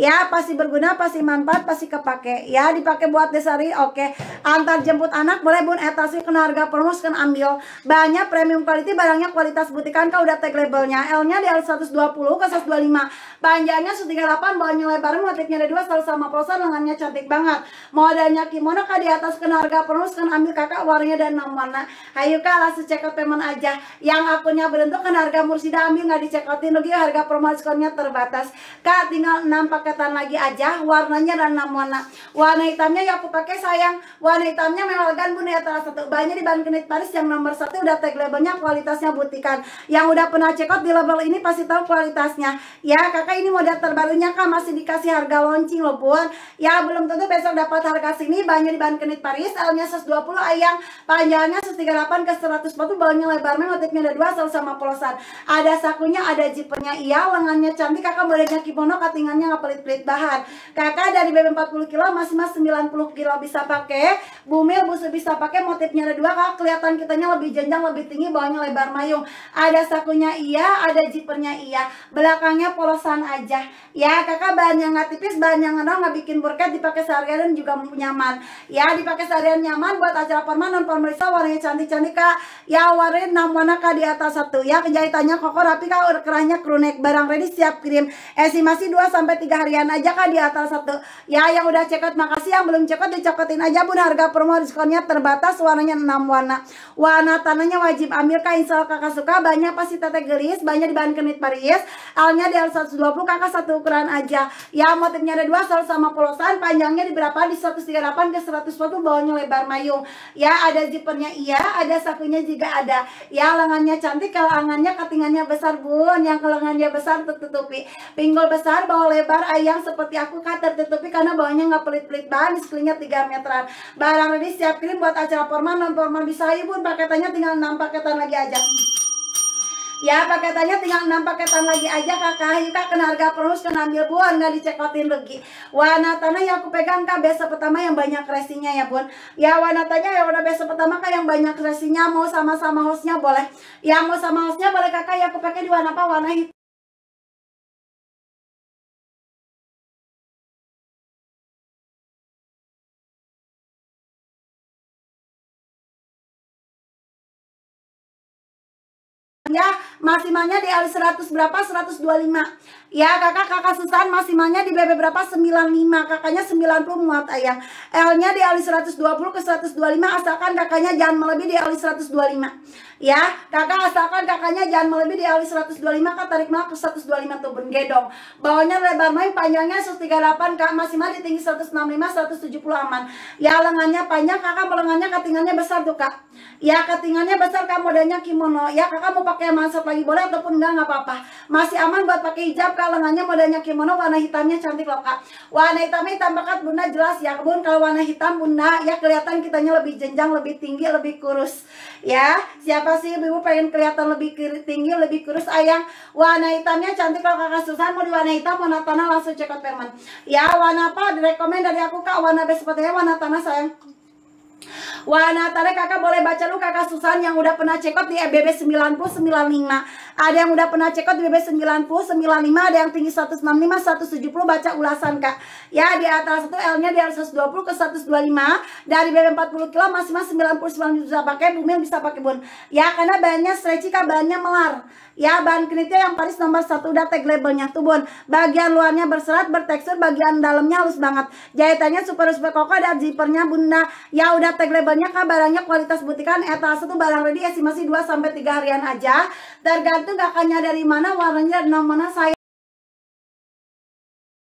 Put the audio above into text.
ya pasti berguna pasti manfaat pasti kepake ya dipakai buat desari oke antar jemput anak boleh bun etasi kena harga promos kan ambil banyak premium quality barangnya kualitas butikan kau udah tag labelnya L nya di L120 ke 125 panjangnya 138 bawahnya lebar motifnya ada dua selalu sama polosan lengannya cantik banget modalnya kimono kak di atas kena harga promos kan ambil kakak warnanya dan enam warna ayo kak langsung check out payment aja yang akunnya berentuk kena harga mursida ambil nggak di check outin lagi harga promo terbatas kak tinggal 6 pakai paketan lagi aja warnanya dan enam warna warna hitamnya yang aku pakai sayang warna hitamnya melalgan bunda ya salah satu banyak di bahan kenit Paris yang nomor satu udah tag labelnya kualitasnya butikan yang udah pernah check out di label ini pasti tahu kualitasnya ya kakak ini model terbarunya kak masih dikasih harga launching loh puan ya belum tentu besok dapat harga sini banyak di bahan kenit Paris alnya 120 ayang panjangnya 138 ke 140 bawahnya lebarnya motifnya ada dua selalu sama polosan ada sakunya ada jipernya iya lengannya cantik kakak boleh kimono katingannya nggak pelit-pelit bahan kakak dari BB 40 kilo mas mas 90 kilo bisa pakai bumil busu bisa pakai motifnya ada dua kakak kelihatan kitanya lebih jenjang lebih tinggi bawahnya lebar mayung ada sakunya iya ada jipernya iya belakangnya polosan aja ya kakak bahan yang nggak tipis bahan yang nggak gak bikin burket dipakai seharian dan juga nyaman ya dipakai seharian nyaman buat acara permanen pemeriksa warnanya cantik-cantik kak ya warnanya enam warna kak di atas satu ya kejahitannya kokoh rapi kak kerahnya kerunek barang ready siap kirim estimasi 2 sampai 3 harian aja kak di atas satu. Ya yang udah cekot makasih yang belum cekot dicokotin aja bun harga promo diskonnya terbatas warnanya 6 warna. Warna tanahnya wajib ambil kain insya kakak suka banyak pasti tete gelis banyak di bahan kenit Paris. Alnya di L 120 kakak satu ukuran aja. Ya motifnya ada dua sel sama polosan panjangnya di berapa di 138 ke 140 bawahnya lebar mayung. Ya ada zippernya iya ada sakunya juga ada. Ya lengannya cantik kalau lengannya ketingannya besar bun yang kelengannya besar tertutupi. Pinggul besar bawah lebar yang seperti aku kan tertutupi karena bawahnya nggak pelit-pelit bahan sekelilingnya 3 meteran. Barang ini siap kirim buat acara formal non formal bisa ibu paketannya tinggal 6 paketan lagi aja. Ya paketannya tinggal 6 paketan lagi aja kakak kak kena harga perus kena ambil buan nggak dicekotin lagi warna Wanatanya yang aku pegang kak besok pertama yang banyak resinya ya bun Ya wanatanya ya udah besok pertama kak yang banyak resinya mau sama-sama hostnya boleh Yang mau sama hostnya boleh kakak ya aku pakai di warna apa warna hitam ya maksimalnya di l 100 berapa 125 ya kakak kakak Susan maksimalnya di BB berapa 95 kakaknya 90 muat ayah L-nya di alis 120 ke 125 asalkan kakaknya jangan melebihi di alis 125. Ya, kakak asalkan kakaknya jangan melebihi di alis 125 kak tarik malah ke 125 tuh ben gedong. Bawahnya lebar main panjangnya 138 kak maksimal di tinggi 165 170 aman. Ya lengannya panjang kakak melengannya katingannya besar tuh kak. Ya katingannya besar kak modelnya kimono. Ya kakak mau pakai manset lagi boleh ataupun enggak nggak apa-apa. Masih aman buat pakai hijab kak lengannya modelnya kimono warna hitamnya cantik loh kak. Warna hitamnya hitam banget bunda jelas ya kebun kalau warna hitam bunda ya kelihatan kitanya lebih jenjang lebih tinggi lebih kurus ya siapa sih ibu -ibu pengen kelihatan lebih tinggi lebih kurus ayang warna hitamnya cantik kalau kakak Susan mau di warna hitam warna tanah langsung cekot out permen ya warna apa direkomend dari aku kak warna best warna tanah sayang Wah Natalia kakak boleh baca lu kakak Susan yang udah pernah check out di EBB 9095 Ada yang udah pernah check out di EBB 9095 Ada yang tinggi 165 170 baca ulasan kak Ya di atas itu L nya dari 120 ke 125 Dari BB 40 kilo maksimal 99 bisa pakai Bumil bisa pakai bun Ya karena bahannya stretchy kak bahannya melar Ya bahan knitnya yang Paris nomor satu udah tag labelnya tuh bun Bagian luarnya berserat bertekstur bagian dalamnya halus banget Jahitannya super super kokoh ada zippernya bunda Ya udah tag label kebanyakan barangnya kualitas butikan etalase tuh barang ready estimasi 2 sampai 3 harian aja tergantung kakaknya dari mana warnanya dan mana saya